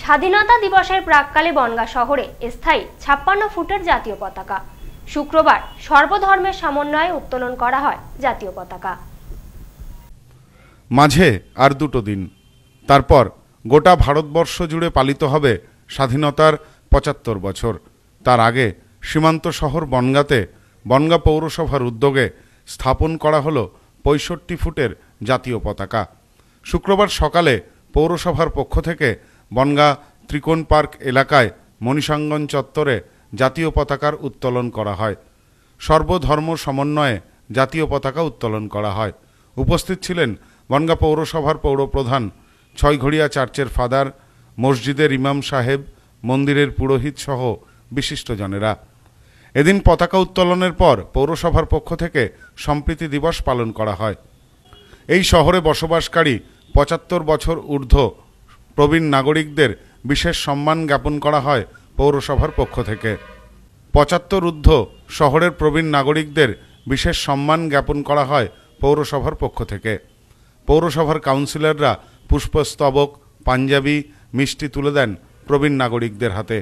স্বাধীনতা দিবসের প্রাককালে বনগা শহরে স্থায়ী ছাপ্পান্ন ফুটের জাতীয় পতাকা শুক্রবার সর্বধর্মের সমন্বয়ে উত্তোলন করা হয় জাতীয় পতাকা মাঝে আর দুটো দিন তারপর গোটা ভারতবর্ষ জুড়ে পালিত হবে স্বাধীনতার পঁচাত্তর বছর তার আগে সীমান্ত শহর বনগাতে বনগা পৌরসভার উদ্যোগে স্থাপন করা হলো পঁয়ষট্টি ফুটের জাতীয় পতাকা শুক্রবার সকালে পৌরসভার পক্ষ থেকে বনগা ত্রিকোণ পার্ক এলাকায় মণিসাঙ্গন চত্বরে জাতীয় পতাকার উত্তোলন করা হয় সর্বধর্ম সমন্বয়ে জাতীয় পতাকা উত্তোলন করা হয় উপস্থিত ছিলেন বনগা পৌরসভার পৌরপ্রধান ছয়ঘড়িয়া চার্চের ফাদার মসজিদের ইমাম সাহেব মন্দিরের পুরোহিত সহ বিশিষ্টজনেরা এদিন পতাকা উত্তোলনের পর পৌরসভার পক্ষ থেকে সম্প্রীতি দিবস পালন করা হয় এই শহরে বসবাসকারী পঁচাত্তর বছর ঊর্ধ্ব প্রবীণ নাগরিকদের বিশেষ সম্মান জ্ঞাপন করা হয় পৌরসভার পক্ষ থেকে পঁচাত্তর ঊর্ধ্ব শহরের প্রবীণ নাগরিকদের বিশেষ সম্মান জ্ঞাপন করা হয় পৌরসভার পক্ষ থেকে পৌরসভার কাউন্সিলররা পুষ্পস্তবক পাঞ্জাবি মিষ্টি তুলে দেন প্রবীণ নাগরিকদের হাতে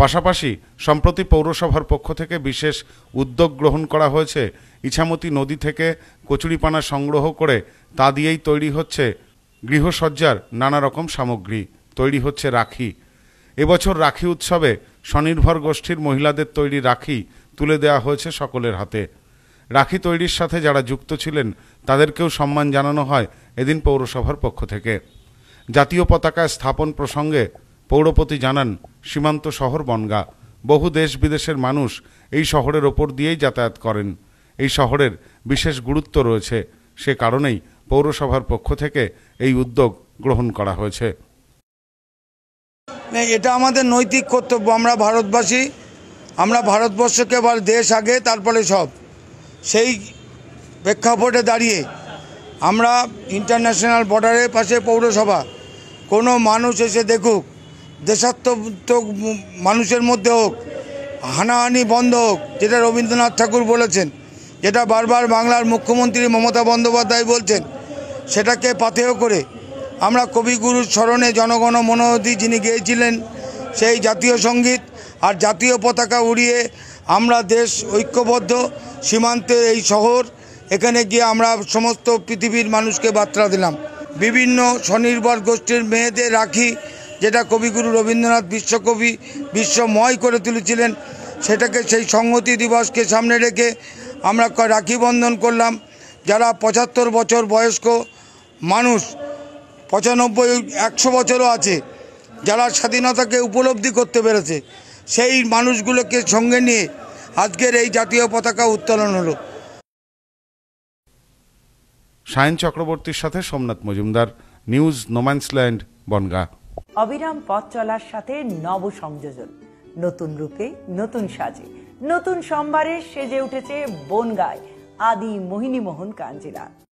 পাশাপাশি সম্প্রতি পৌরসভার পক্ষ থেকে বিশেষ উদ্যোগ গ্রহণ করা হয়েছে ইছামতি নদী থেকে কচুরিপানা সংগ্রহ করে তা দিয়েই তৈরি হচ্ছে গৃহসজ্জার নানা রকম সামগ্রী তৈরি হচ্ছে রাখি এবছর রাখি উৎসবে স্বনির্ভর গোষ্ঠীর মহিলাদের তৈরি রাখি তুলে দেওয়া হয়েছে সকলের হাতে রাখি তৈরির সাথে যারা যুক্ত ছিলেন তাদেরকেও সম্মান জানানো হয় এদিন পৌরসভার পক্ষ থেকে জাতীয় পতাকা স্থাপন প্রসঙ্গে পৌরপতি জানান সীমান্ত শহর বনগা বহু দেশ বিদেশের মানুষ এই শহরের ওপর দিয়েই যাতায়াত করেন এই শহরের বিশেষ গুরুত্ব রয়েছে সে কারণেই পৌরসভার পক্ষ থেকে এই উদ্যোগ গ্রহণ করা হয়েছে মানে এটা আমাদের নৈতিক কর্তব্য আমরা ভারতবাসী আমরা ভারতবর্ষকে এবার দেশ আগে তারপরে সব সেই প্রেক্ষাপটে দাঁড়িয়ে আমরা ইন্টারন্যাশনাল বর্ডারের পাশে পৌরসভা কোনো মানুষ এসে দেখুক দেশাত্মক মানুষের মধ্যে হোক হানাহানি বন্ধ হোক যেটা রবীন্দ্রনাথ ঠাকুর বলেছেন যেটা বারবার বাংলার মুখ্যমন্ত্রী মমতা বন্দ্যোপাধ্যায় বলছেন সেটাকে পাথেয় করে আমরা কবিগুরুর স্মরণে জনগণ মনোহতি যিনি গেয়েছিলেন সেই জাতীয় সঙ্গীত আর জাতীয় পতাকা উড়িয়ে আমরা দেশ ঐক্যবদ্ধ সীমান্তে এই শহর এখানে গিয়ে আমরা সমস্ত পৃথিবীর মানুষকে বার্তা দিলাম বিভিন্ন স্বনির্ভর গোষ্ঠীর মেয়েদের রাখি যেটা কবিগুরু রবীন্দ্রনাথ বিশ্বকবি বিশ্বময় করে তুলেছিলেন সেটাকে সেই সংহতি দিবসকে সামনে রেখে আমরা রাখি বন্ধন করলাম যারা পঁচাত্তর বছর বয়স্ক মানুষ পঁচানব্বই একশো বছরও আছে যারা স্বাধীনতাকে উপলব্ধি করতে পেরেছে সেই মানুষগুলোকে সঙ্গে নিয়ে আজকের এই জাতীয় পতাকা উত্তোলন হলো সায়ন চক্রবর্তীর সাথে সোমনাথ মজুমদার নিউজ নোম্যান্সল্যান্ড বনগা অবিরাম পথ চলার সাথে নব সংযোজন নতুন রূপে নতুন সাজে নতুন সোমবারে সেজে উঠেছে বনগায় আদি মোহিনীমোহন কাঞ্জিলা